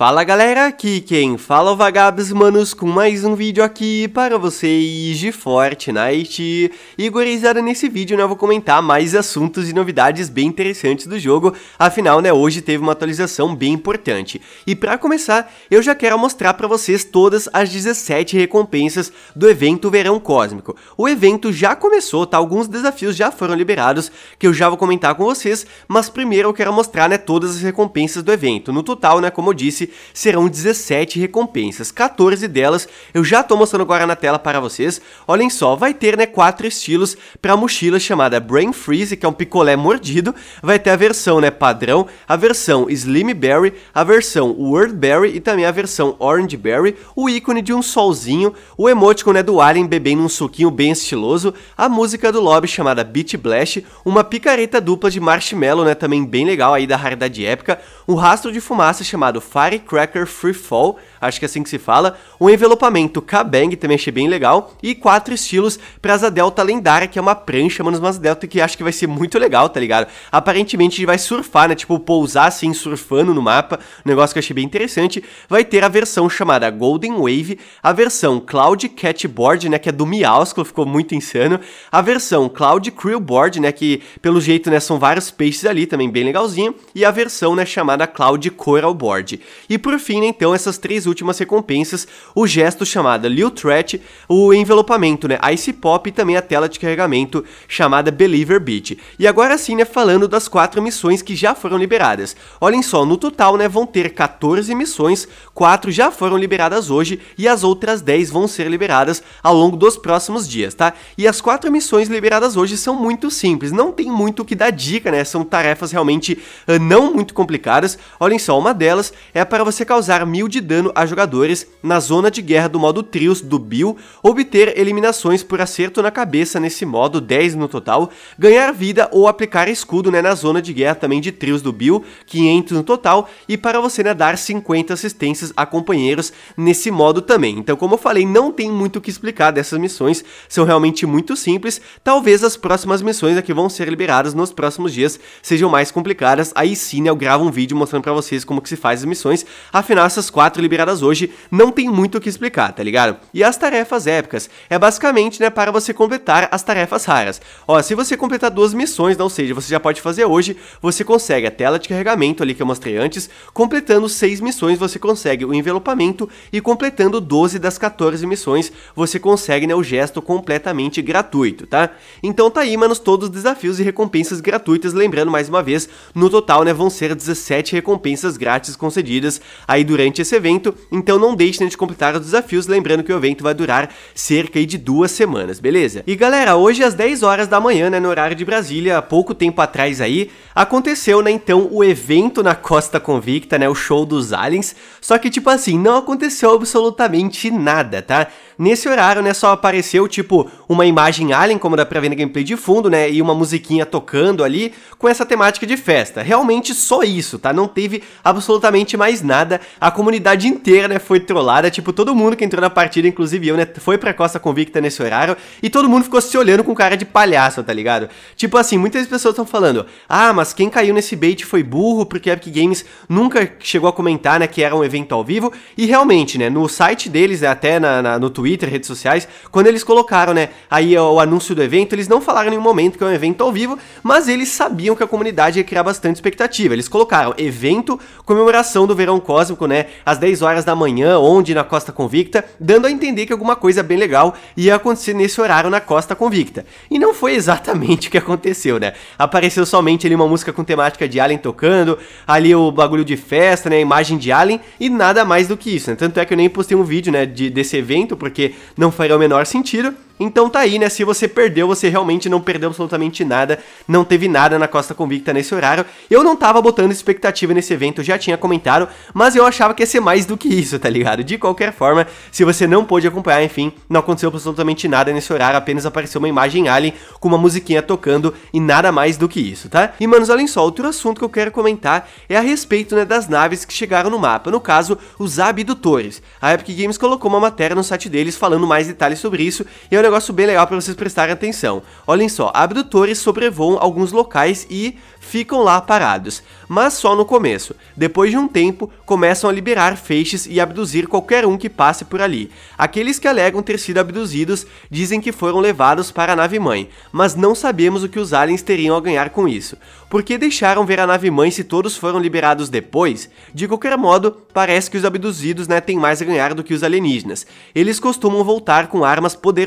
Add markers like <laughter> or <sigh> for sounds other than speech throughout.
Fala galera, aqui quem fala é o Vagabes Manos com mais um vídeo aqui para vocês de Fortnite E gurizada, nesse vídeo né, eu vou comentar mais assuntos e novidades bem interessantes do jogo Afinal né, hoje teve uma atualização bem importante E para começar, eu já quero mostrar para vocês todas as 17 recompensas do evento Verão Cósmico O evento já começou, tá? Alguns desafios já foram liberados que eu já vou comentar com vocês Mas primeiro eu quero mostrar né, todas as recompensas do evento No total, né, como eu disse serão 17 recompensas, 14 delas eu já estou mostrando agora na tela para vocês. Olhem só, vai ter né, quatro estilos para a mochila chamada Brain Freeze, que é um picolé mordido, vai ter a versão né, padrão, a versão Slim Berry, a versão World Berry e também a versão Orange Berry, o ícone de um solzinho, o emoticon né, do Alien bebendo um suquinho bem estiloso, a música do Lobby chamada Beat Blast, uma picareta dupla de marshmallow, né, também bem legal aí da raridade épica, um rastro de fumaça chamado Fire Cracker Free Fall acho que é assim que se fala, um envelopamento Kabang, também achei bem legal, e quatro estilos pra asa delta lendária, que é uma prancha, mano, uma asa delta que acho que vai ser muito legal, tá ligado? Aparentemente vai surfar, né, tipo, pousar assim, surfando no mapa, um negócio que eu achei bem interessante, vai ter a versão chamada Golden Wave, a versão Cloud Catboard, né, que é do Miausclo, ficou muito insano, a versão Cloud Creelboard, né, que pelo jeito, né, são vários peixes ali, também bem legalzinho, e a versão, né, chamada Cloud Coral Board. E por fim, né, então, essas três últimas recompensas, o gesto chamado Lil Threat, o envelopamento, né, Ice Pop e também a tela de carregamento chamada Believer Beat. E agora sim, né, falando das quatro missões que já foram liberadas. Olhem só, no total, né, vão ter 14 missões, quatro já foram liberadas hoje e as outras 10 vão ser liberadas ao longo dos próximos dias, tá? E as quatro missões liberadas hoje são muito simples, não tem muito o que dar dica, né? São tarefas realmente uh, não muito complicadas. Olhem só, uma delas é para você causar mil de dano a jogadores na zona de guerra do modo trios do Bill, obter eliminações por acerto na cabeça nesse modo, 10 no total, ganhar vida ou aplicar escudo né, na zona de guerra também de trios do Bill, 500 no total, e para você né, dar 50 assistências a companheiros nesse modo também. Então como eu falei, não tem muito o que explicar dessas missões, são realmente muito simples, talvez as próximas missões aqui vão ser liberadas nos próximos dias sejam mais complicadas, aí sim né, eu gravo um vídeo mostrando para vocês como que se faz as missões, afinal essas quatro liberadas hoje não tem muito o que explicar, tá ligado? E as tarefas épicas é basicamente, né, para você completar as tarefas raras. Ó, se você completar duas missões, não seja, você já pode fazer hoje, você consegue a tela de carregamento ali que eu mostrei antes, completando seis missões você consegue o envelopamento e completando 12 das 14 missões você consegue, né, o gesto completamente gratuito, tá? Então tá aí, manos, todos os desafios e recompensas gratuitas, lembrando mais uma vez, no total, né, vão ser 17 recompensas grátis concedidas aí durante esse evento, então não deixem de completar os desafios, lembrando que o evento vai durar cerca de duas semanas, beleza? E galera, hoje às 10 horas da manhã, né, no horário de Brasília, há pouco tempo atrás aí, aconteceu, né, então, o evento na Costa Convicta, né, o show dos aliens, só que, tipo assim, não aconteceu absolutamente nada, tá? Nesse horário, né, só apareceu, tipo, uma imagem alien, como dá pra ver na gameplay de fundo, né, e uma musiquinha tocando ali, com essa temática de festa. Realmente só isso, tá? Não teve absolutamente mais nada, a comunidade inteira inteira, né, foi trollada. Tipo, todo mundo que entrou na partida, inclusive eu, né, foi pra Costa Convicta nesse horário e todo mundo ficou se olhando com cara de palhaço, tá ligado? Tipo assim, muitas pessoas estão falando, ah, mas quem caiu nesse bait foi burro, porque a Epic Games nunca chegou a comentar, né, que era um evento ao vivo. E realmente, né, no site deles, né, até na, na, no Twitter, redes sociais, quando eles colocaram, né, aí o, anúncio do evento, eles não falaram em nenhum momento que é um evento ao vivo, mas eles sabiam que a comunidade ia criar bastante expectativa. Eles colocaram evento comemoração do verão cósmico, né, às 10 horas horas da manhã, onde na Costa Convicta, dando a entender que alguma coisa bem legal ia acontecer nesse horário na Costa Convicta. E não foi exatamente <laughs> o que aconteceu, né? Apareceu somente ali uma música com temática de Alien tocando, ali o bagulho de festa, né, a imagem de Alien e nada mais do que isso, né? Tanto é que eu nem postei um vídeo, né, de, desse evento, porque não faria o menor sentido. Então tá aí, né? Se você perdeu, você realmente não perdeu absolutamente nada. Não teve nada na Costa Convicta nesse horário. Eu não tava botando expectativa nesse evento, já tinha comentado, mas eu achava que ia ser mais do que isso, tá ligado? De qualquer forma, se você não pôde acompanhar, enfim, não aconteceu absolutamente nada nesse horário, apenas apareceu uma imagem alien com uma musiquinha tocando e nada mais do que isso, tá? E manos, olhem só, outro assunto que eu quero comentar é a respeito, né, das naves que chegaram no mapa, no caso, os abdutores. A Epic Games colocou uma matéria no site deles falando mais detalhes sobre isso, e eu negócio bem legal para vocês prestarem atenção. Olhem só, abdutores sobrevoam alguns locais e ficam lá parados, mas só no começo. Depois de um tempo, começam a liberar feixes e abduzir qualquer um que passe por ali. Aqueles que alegam ter sido abduzidos dizem que foram levados para a nave-mãe, mas não sabemos o que os aliens teriam a ganhar com isso. Por que deixaram ver a nave-mãe se todos foram liberados depois? De qualquer modo, parece que os abduzidos né, têm mais a ganhar do que os alienígenas. Eles costumam voltar com armas poderosas.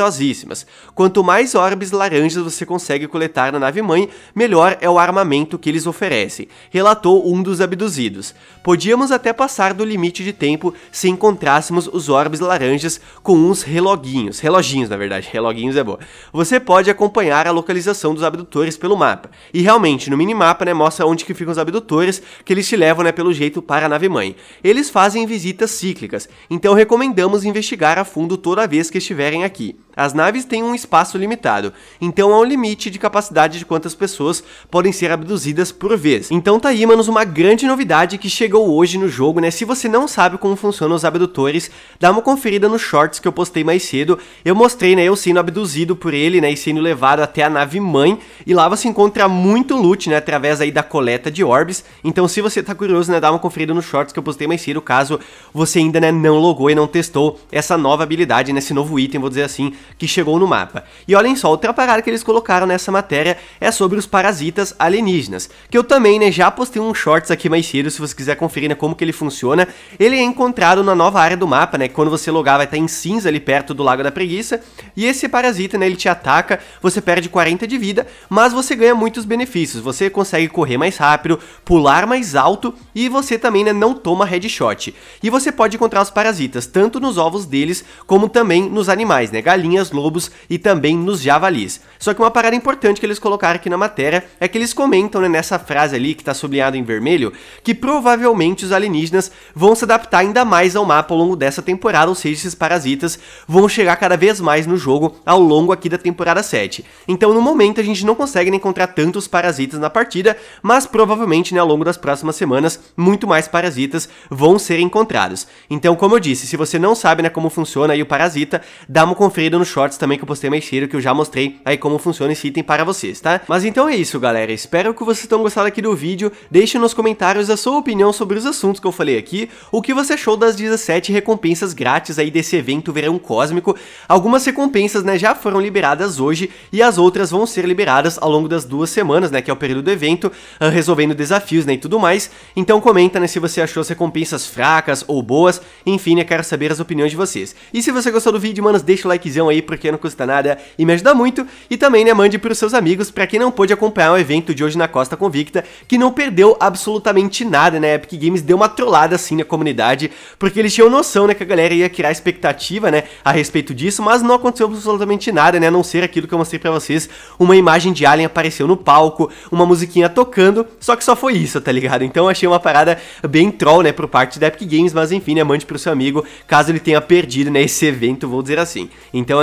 Quanto mais orbes laranjas você consegue coletar na nave-mãe, melhor é o armamento que eles oferecem, relatou um dos abduzidos. Podíamos até passar do limite de tempo se encontrássemos os orbes laranjas com uns reloguinhos, reloginhos na verdade, <laughs> reloguinhos é boa. Você pode acompanhar a localização dos abdutores pelo mapa, e realmente no minimapa né, mostra onde que ficam os abdutores, que eles te levam né, pelo jeito para a nave-mãe. Eles fazem visitas cíclicas, então recomendamos investigar a fundo toda vez que estiverem aqui. As naves têm um espaço limitado, então há um limite de capacidade de quantas pessoas podem ser abduzidas por vez. Então tá aí, manos, uma grande novidade que chegou hoje no jogo, né? Se você não sabe como funcionam os abdutores, dá uma conferida nos shorts que eu postei mais cedo. Eu mostrei, né, eu sendo abduzido por ele, né, e sendo levado até a nave mãe, e lá você encontra muito loot, né, através aí da coleta de orbes. Então se você tá curioso, né, dá uma conferida nos shorts que eu postei mais cedo, caso você ainda, né, não logou e não testou essa nova habilidade, né, esse novo item, vou dizer assim, que chegou no mapa. E olhem só, outra parada que eles colocaram nessa matéria é sobre os parasitas alienígenas, que eu também, né, já postei um shorts aqui mais cedo, se você quiser conferir né, como que ele funciona. Ele é encontrado na nova área do mapa, né, quando você logar vai estar tá em cinza ali perto do Lago da Preguiça, e esse parasita, né, ele te ataca, você perde 40 de vida, mas você ganha muitos benefícios, você consegue correr mais rápido, pular mais alto, e você também, né, não toma headshot. E você pode encontrar os parasitas tanto nos ovos deles, como também nos animais, né, galinha galinhas-lobos e também nos javalis. Só que uma parada importante que eles colocaram aqui na matéria é que eles comentam né, nessa frase ali que está sublinhado em vermelho que provavelmente os alienígenas vão se adaptar ainda mais ao mapa ao longo dessa temporada, ou seja, esses parasitas vão chegar cada vez mais no jogo ao longo aqui da temporada 7. Então no momento a gente não consegue encontrar tantos parasitas na partida, mas provavelmente né, ao longo das próximas semanas muito mais parasitas vão ser encontrados. Então como eu disse, se você não sabe né, como funciona o parasita, dá uma conferida no shorts também que eu postei mais cheiro, que eu já mostrei aí como funciona esse item para vocês, tá? Mas então é isso, galera. Espero que vocês tenham gostado aqui do vídeo. Deixe nos comentários a sua opinião sobre os assuntos que eu falei aqui, o que você achou das 17 recompensas grátis aí desse evento Verão Cósmico. Algumas recompensas, né, já foram liberadas hoje e as outras vão ser liberadas ao longo das duas semanas, né, que é o período do evento, ah, resolvendo desafios, né, e tudo mais. Então comenta, né, se você achou as recompensas fracas ou boas, enfim, eu né, quero saber as opiniões de vocês. E se você gostou do vídeo, mano, deixa o likezão aí, aí, porque não custa nada e me ajuda muito. E também, né, mande pros seus amigos, para quem não pôde acompanhar o evento de hoje na Costa Convicta, que não perdeu absolutamente nada, né? A Epic Games deu uma trollada assim na comunidade, porque eles tinham noção, né, que a galera ia criar expectativa, né, a respeito disso, mas não aconteceu absolutamente nada, né, a não ser aquilo que eu mostrei para vocês, uma imagem de Alien apareceu no palco, uma musiquinha tocando, só que só foi isso, tá ligado? Então achei uma parada bem troll, né, por parte da Epic Games, mas enfim, né, mande pro seu amigo, caso ele tenha perdido, né, esse evento, vou dizer assim. Então